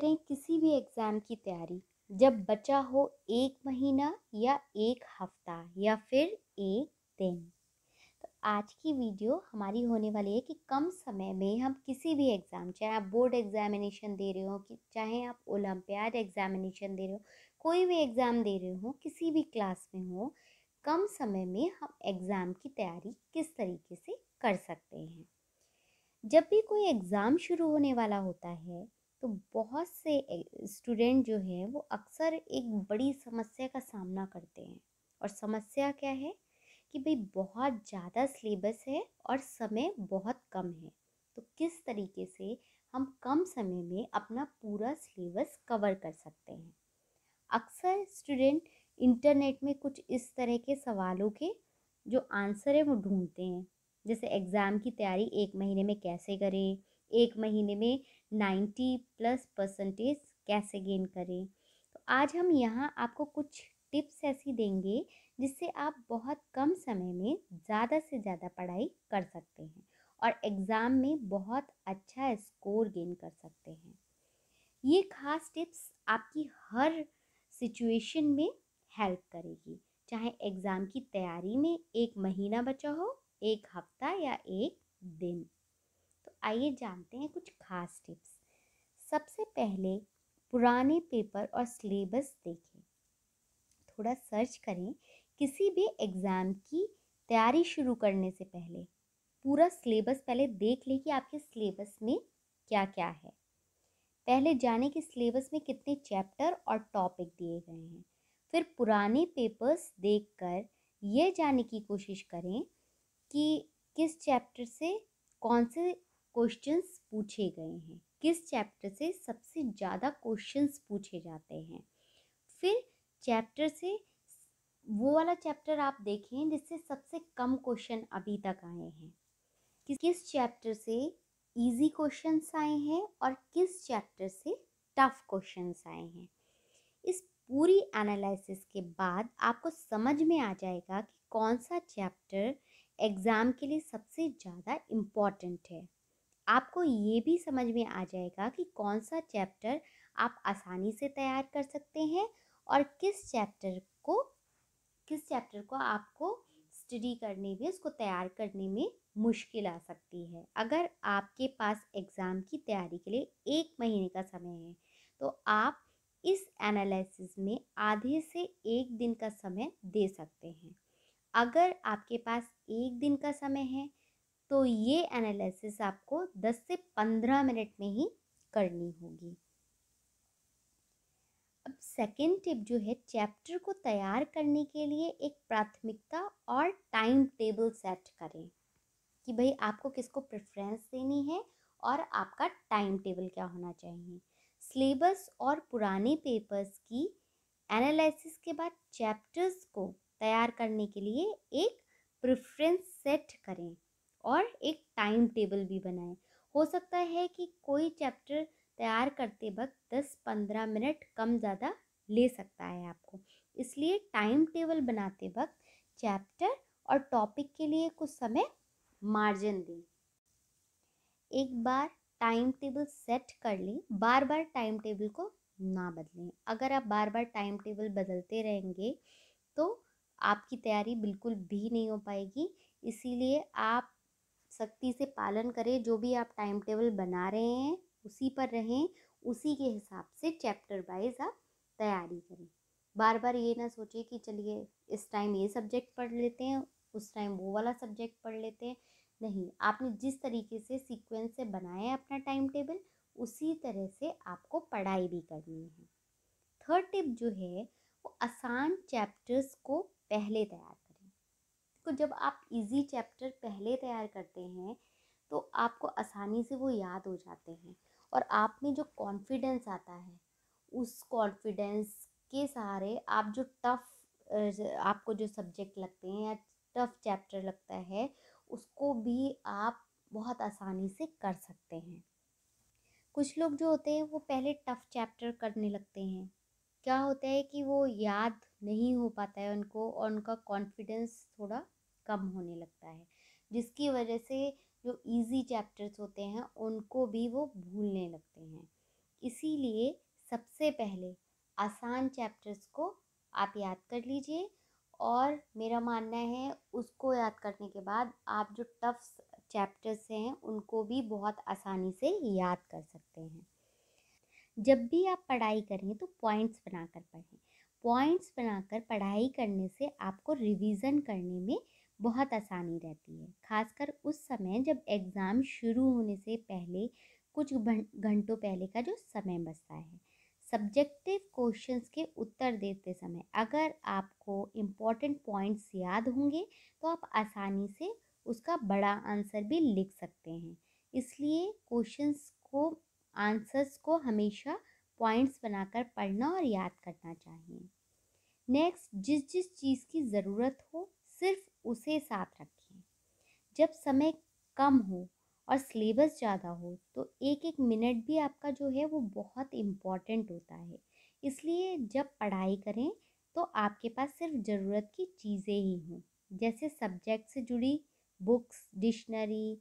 करें किसी भी एग्ज़ाम की तैयारी जब बचा हो एक महीना या एक हफ्ता या फिर एक दिन तो आज की वीडियो हमारी होने वाली है कि कम समय में हम किसी भी एग्ज़ाम चाहे आप बोर्ड एग्ज़ामिनेशन दे रहे हो कि चाहे आप ओलम्पियाड एग्ज़ामिनेशन दे रहे हो कोई भी एग्ज़ाम दे रहे हो किसी भी क्लास में हो कम समय में हम एग्ज़ाम की तैयारी किस तरीके से कर सकते हैं जब भी कोई एग्ज़ाम शुरू होने वाला होता है तो बहुत से स्टूडेंट जो हैं वो अक्सर एक बड़ी समस्या का सामना करते हैं और समस्या क्या है कि भाई बहुत ज़्यादा सिलेबस है और समय बहुत कम है तो किस तरीके से हम कम समय में अपना पूरा सिलेबस कवर कर सकते हैं अक्सर स्टूडेंट इंटरनेट में कुछ इस तरह के सवालों के जो आंसर है वो ढूंढते हैं जैसे एग्ज़ाम की तैयारी एक महीने में कैसे करें एक महीने में नाइन्टी प्लस परसेंटेज कैसे गेन करें तो आज हम यहाँ आपको कुछ टिप्स ऐसी देंगे जिससे आप बहुत कम समय में ज़्यादा से ज़्यादा पढ़ाई कर सकते हैं और एग्ज़ाम में बहुत अच्छा स्कोर गेन कर सकते हैं ये खास टिप्स आपकी हर सिचुएशन में हेल्प करेगी चाहे एग्ज़ाम की तैयारी में एक महीना बचा हो एक हफ्ता या एक दिन आइए जानते हैं कुछ खास टिप्स सबसे पहले पुराने पेपर और सिलेबस देखें थोड़ा सर्च करें किसी भी एग्ज़ाम की तैयारी शुरू करने से पहले पूरा सिलेबस पहले देख लें कि आपके सिलेबस में क्या क्या है पहले जाने कि सिलेबस में कितने चैप्टर और टॉपिक दिए गए हैं फिर पुराने पेपर्स देखकर ये जानने की कोशिश करें कि किस चैप्टर से कौन से क्वेश्चंस पूछे गए हैं किस चैप्टर से सबसे ज़्यादा क्वेश्चंस पूछे जाते हैं फिर चैप्टर से वो वाला चैप्टर आप देखें जिससे सबसे कम क्वेश्चन अभी तक आए हैं कि किस चैप्टर से इजी क्वेश्चंस आए हैं और किस चैप्टर से टफ क्वेश्चंस आए हैं इस पूरी एनालिसिस के बाद आपको समझ में आ जाएगा कि कौन सा चैप्टर एग्ज़ाम के लिए सबसे ज़्यादा इम्पॉर्टेंट है आपको ये भी समझ में आ जाएगा कि कौन सा चैप्टर आप आसानी से तैयार कर सकते हैं और किस चैप्टर को किस चैप्टर को आपको स्टडी करने में उसको तैयार करने में मुश्किल आ सकती है अगर आपके पास एग्ज़ाम की तैयारी के लिए एक महीने का समय है तो आप इस एनालिसिस में आधे से एक दिन का समय दे सकते हैं अगर आपके पास एक दिन का समय है तो ये एनालिसिस आपको 10 से 15 मिनट में ही करनी होगी अब सेकेंड टिप जो है चैप्टर को तैयार करने के लिए एक प्राथमिकता और टाइम टेबल सेट करें कि भाई आपको किसको प्रेफरेंस देनी है और आपका टाइम टेबल क्या होना चाहिए सिलेबस और पुराने पेपर्स की एनालिसिस के बाद चैप्टर्स को तैयार करने के लिए एक प्रेफरेंस सेट करें टाइम टेबल भी बनाएं हो सकता है कि कोई चैप्टर तैयार करते वक्त दस पंद्रह मिनट कम ज़्यादा ले सकता है आपको इसलिए टाइम टेबल बनाते वक्त चैप्टर और टॉपिक के लिए कुछ समय मार्जिन दें एक बार टाइम टेबल सेट कर लें बार बार टाइम टेबल को ना बदलें अगर आप बार बार टाइम टेबल बदलते रहेंगे तो आपकी तैयारी बिल्कुल भी नहीं हो पाएगी इसीलिए आप सख्ती से पालन करें जो भी आप टाइम टेबल बना रहे हैं उसी पर रहें उसी के हिसाब से चैप्टर वाइज आप तैयारी करें बार बार ये ना सोचें कि चलिए इस टाइम ये सब्जेक्ट पढ़ लेते हैं उस टाइम वो वाला सब्जेक्ट पढ़ लेते हैं नहीं आपने जिस तरीके से सीक्वेंस से बनाया अपना टाइम टेबल उसी तरह से आपको पढ़ाई भी करनी है थर्ड टिप जो है वो आसान चैप्टर्स को पहले तैयार उसको जब आप इजी चैप्टर पहले तैयार करते हैं तो आपको आसानी से वो याद हो जाते हैं और आप में जो कॉन्फिडेंस आता है उस कॉन्फिडेंस के सहारे आप जो टफ़ आपको जो सब्जेक्ट लगते हैं या टफ चैप्टर लगता है उसको भी आप बहुत आसानी से कर सकते हैं कुछ लोग जो होते हैं वो पहले टफ चैप्टर करने लगते हैं क्या होता है कि वो याद नहीं हो पाता है उनको और उनका कॉन्फिडेंस थोड़ा कम होने लगता है जिसकी वजह से जो इजी चैप्टर्स होते हैं उनको भी वो भूलने लगते हैं इसीलिए सबसे पहले आसान चैप्टर्स को आप याद कर लीजिए और मेरा मानना है उसको याद करने के बाद आप जो टफ चैप्टर्स हैं उनको भी बहुत आसानी से याद कर सकते हैं जब भी आप पढ़ाई करें तो पॉइंट्स बनाकर पढ़ें पॉइंट्स बनाकर पढ़ाई करने से आपको रिवीजन करने में बहुत आसानी रहती है खासकर उस समय जब एग्ज़ाम शुरू होने से पहले कुछ घंटों पहले का जो समय बचता है सब्जेक्टिव क्वेश्चंस के उत्तर देते समय अगर आपको इम्पॉर्टेंट पॉइंट्स याद होंगे तो आप आसानी से उसका बड़ा आंसर भी लिख सकते हैं इसलिए क्वेश्चंस को आंसर्स को हमेशा पॉइंट्स बनाकर पढ़ना और याद करना चाहिए नेक्स्ट जिस जिस चीज़ की ज़रूरत हो सिर्फ उसे साथ रखें जब समय कम हो और सिलेबस ज़्यादा हो तो एक एक मिनट भी आपका जो है वो बहुत इम्पॉर्टेंट होता है इसलिए जब पढ़ाई करें तो आपके पास सिर्फ ज़रूरत की चीज़ें ही हों जैसे सब्जेक्ट से जुड़ी बुक्स डिक्शनरी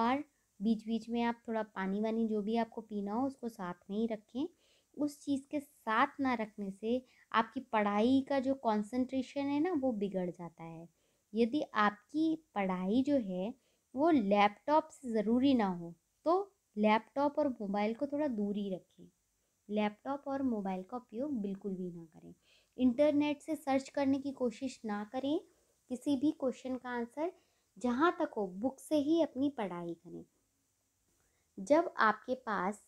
और बीच बीच में आप थोड़ा पानी वानी जो भी आपको पीना हो उसको साथ में ही रखें उस चीज़ के साथ ना रखने से आपकी पढ़ाई का जो कंसंट्रेशन है ना वो बिगड़ जाता है यदि आपकी पढ़ाई जो है वो लैपटॉप से ज़रूरी ना हो तो लैपटॉप और मोबाइल को थोड़ा दूर ही रखें लैपटॉप और मोबाइल का उपयोग बिल्कुल भी ना करें इंटरनेट से सर्च करने की कोशिश ना करें किसी भी क्वेश्चन का आंसर जहाँ तक हो बुक से ही अपनी पढ़ाई करें जब आपके पास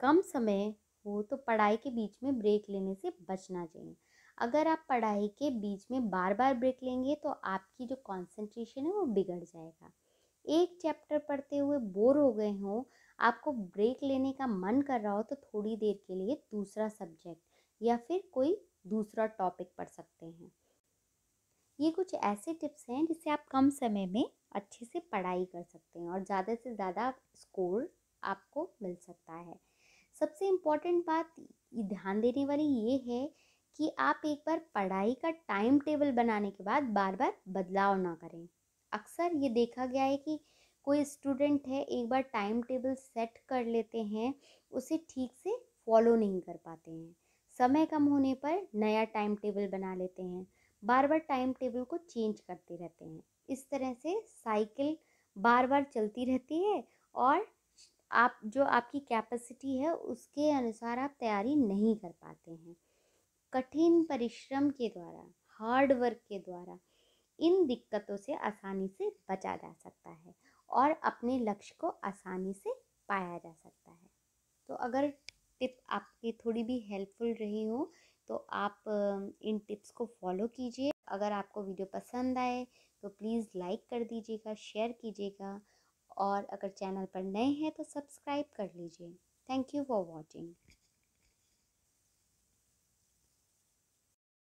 कम समय हो तो पढ़ाई के बीच में ब्रेक लेने से बचना चाहिए अगर आप पढ़ाई के बीच में बार बार ब्रेक लेंगे तो आपकी जो कंसंट्रेशन है वो बिगड़ जाएगा एक चैप्टर पढ़ते हुए बोर हो गए हों आपको ब्रेक लेने का मन कर रहा हो तो थोड़ी देर के लिए दूसरा सब्जेक्ट या फिर कोई दूसरा टॉपिक पढ़ सकते हैं ये कुछ ऐसे टिप्स हैं जिससे आप कम समय में अच्छे से पढ़ाई कर सकते हैं और ज़्यादा से ज़्यादा स्कोर आपको मिल सकता है सबसे इम्पॉर्टेंट बात ध्यान देने वाली ये है कि आप एक बार पढ़ाई का टाइम टेबल बनाने के बाद बार बार बदलाव ना करें अक्सर ये देखा गया है कि कोई स्टूडेंट है एक बार टाइम टेबल सेट कर लेते हैं उसे ठीक से फॉलो नहीं कर पाते हैं समय कम होने पर नया टाइम टेबल बना लेते हैं बार बार टाइम टेबल को चेंज करते रहते हैं इस तरह से साइकिल बार बार चलती रहती है और आप जो आपकी कैपेसिटी है उसके अनुसार आप तैयारी नहीं कर पाते हैं कठिन परिश्रम के द्वारा हार्ड वर्क के द्वारा इन दिक्कतों से आसानी से बचा जा सकता है और अपने लक्ष्य को आसानी से पाया जा सकता है तो अगर टिप आपकी थोड़ी भी हेल्पफुल रही हो तो आप इन टिप्स को फॉलो कीजिए अगर आपको वीडियो पसंद आए तो प्लीज़ लाइक कर दीजिएगा शेयर कीजिएगा और अगर चैनल पर नए हैं तो सब्सक्राइब कर लीजिए थैंक यू फॉर वॉचिंग